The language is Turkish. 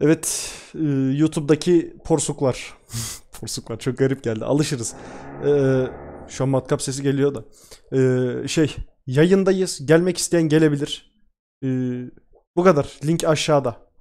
Evet, e, YouTube'daki porsuklar. porsuklar çok garip geldi. Alışırız. E, şu an matkap sesi geliyor da. E, şey, yayındayız. Gelmek isteyen gelebilir. E, bu kadar. Link aşağıda.